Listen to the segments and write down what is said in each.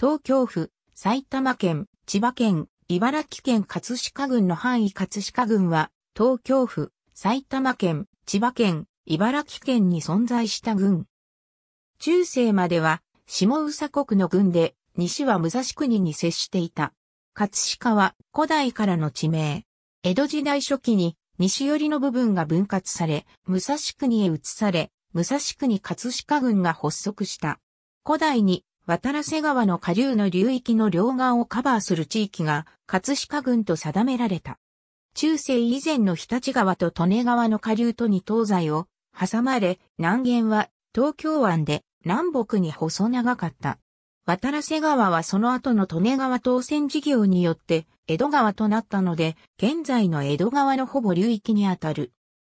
東京府、埼玉県、千葉県、茨城県葛飾郡の範囲葛飾郡は、東京府、埼玉県、千葉県、茨城県に存在した郡。中世までは、下宇佐国の郡で、西は武蔵国に接していた。葛飾は古代からの地名。江戸時代初期に西寄りの部分が分割され、武蔵国へ移され、武蔵国葛飾郡が発足した。古代に渡良瀬川の下流の流域の両岸をカバーする地域が、葛飾郡と定められた。中世以前の日立川と利根川の下流とに東西を挟まれ、南限は東京湾で南北に細長かった。渡良瀬川はその後の利根川当選事業によって江戸川となったので、現在の江戸川のほぼ流域にあたる。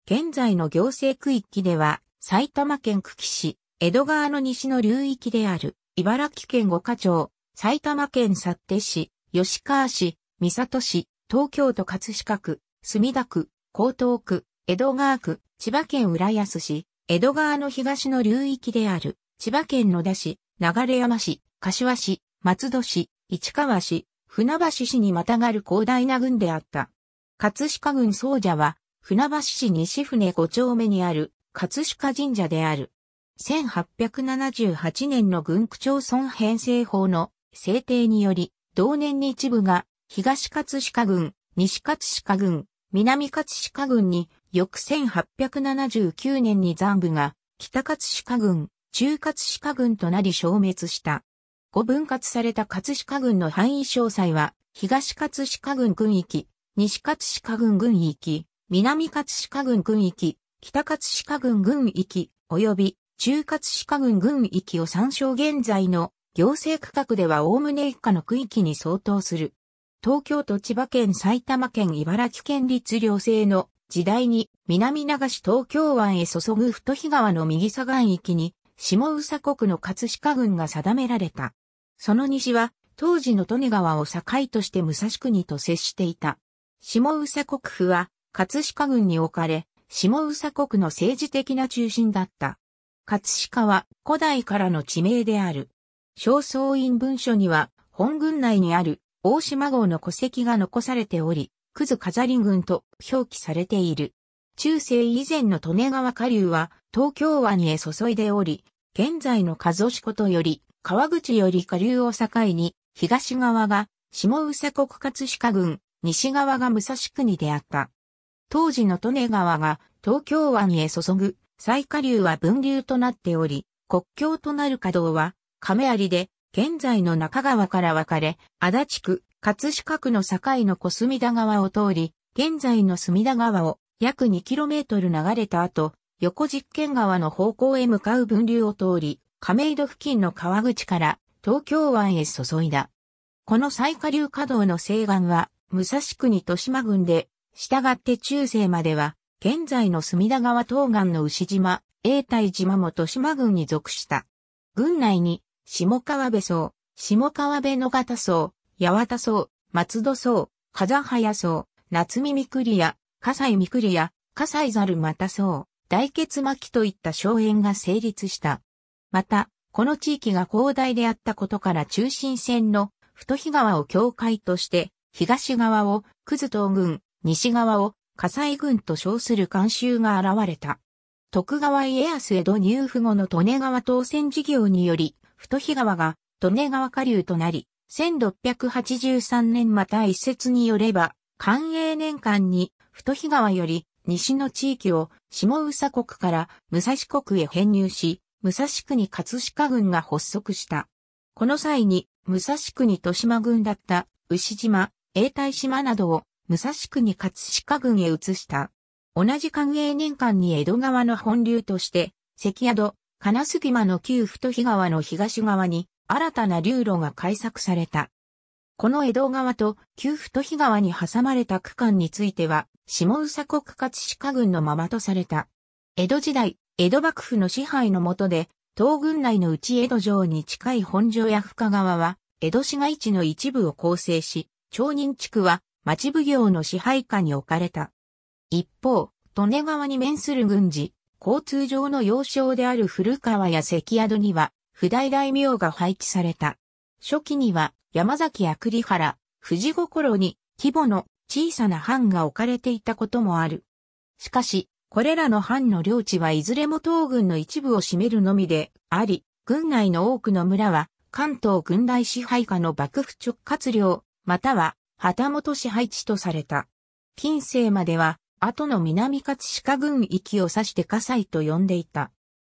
現在の行政区域では埼玉県久喜市、江戸川の西の流域である。茨城県五課町、埼玉県幸手市、吉川市、三郷市、東京都葛飾区、墨田区、江東区、江戸川区、千葉県浦安市、江戸川の東の流域である、千葉県野田市、流山市、柏市、松戸市、市川市、船橋市にまたがる広大な郡であった。葛飾郡総社は、船橋市西船5丁目にある、葛飾神社である。1878年の軍区町村編成法の制定により、同年に一部が東葛飾郡、西葛飾郡、南葛飾郡に、翌1879年に残部が北葛飾郡、中葛飾郡となり消滅した。五分割された葛飾郡の範囲詳細は、東葛飾郡郡域、西葛飾郡郡域、南葛飾郡郡域、北葛飾郡郡域、及び中葛飾郡郡域を参照現在の行政区画では概ね以下の区域に相当する。東京都千葉県埼玉県茨城県立両政の時代に南流し東京湾へ注ぐ太日川の右左岸域に下宇佐国の葛飾郡が定められた。その西は当時の利根川を境として武蔵国と接していた。下宇佐国府は葛飾郡に置かれ、下宇佐国の政治的な中心だった。葛飾は古代からの地名である。正倉院文書には、本軍内にある大島号の戸籍が残されており、くず飾り軍と表記されている。中世以前の利根川下流は東京湾へ注いでおり、現在の加須市ことより、川口より下流を境に、東側が下宇佐国葛飾郡、西側が武蔵国であった。当時の利根川が東京湾へ注ぐ最下流は分流となっており、国境となる稼働は、亀有で、現在の中川から分かれ、足立区、葛飾区の境の小隅田川を通り、現在の隅田川を約 2km 流れた後、横実験川の方向へ向かう分流を通り、亀井戸付近の川口から東京湾へ注いだ。この最下流稼働の西岸は、武蔵区に豊島郡で、従って中世までは、現在の隅田川東岸の牛島、永代島も豊島郡に属した。郡内に、下川辺荘、下川辺野方荘、八幡荘、松戸荘、風早荘、夏見三栗屋、葛西三栗屋、笠西猿又荘、大結巻といった荘園が成立した。また、この地域が広大であったことから中心線の太日川を境界として、東側を、葛東郡、西側を、火災軍と称する監修が現れた。徳川家康江戸入府後の利根川当選事業により、太日川が利根川下流となり、1683年また一説によれば、寛永年間に太日川より西の地域を下宇佐国から武蔵国へ編入し、武蔵国葛飾軍が発足した。この際に武蔵国豊島軍だった牛島、永代島などを武蔵国葛飾郡へ移した。同じ寛永年間に江戸川の本流として、関宿、金杉間の旧太日川の東側に、新たな流路が開削された。この江戸川と旧太日川に挟まれた区間については、下宇佐国葛飾郡のままとされた。江戸時代、江戸幕府の支配の下で、東軍内の内江戸城に近い本城や深川は、江戸市街地の一部を構成し、町人地区は町奉行の支配下に置かれた。一方、利根川に面する軍事、交通上の要衝である古川や関宿には、普代大名が配置された。初期には、山崎や栗原、富士心に、規模の小さな藩が置かれていたこともある。しかし、これらの藩の領地はいずれも東軍の一部を占めるのみであり、軍内の多くの村は関東軍大支配下の幕府直轄領、または旗本支配地とされた。近世までは、後の南葛飾郡域を指して火災と呼んでいた。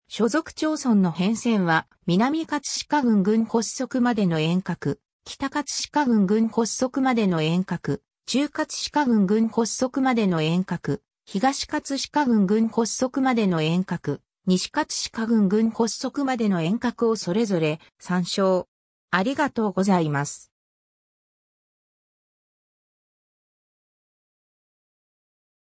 所属町村の変遷は、南葛飾郡郡発足までの遠隔、北葛飾郡郡発足までの遠隔、中葛飾郡郡発足までの遠隔、東葛飾郡郡発足までの遠隔、西葛飾郡郡発足までの遠隔をそれぞれ参照。ありがとうございます。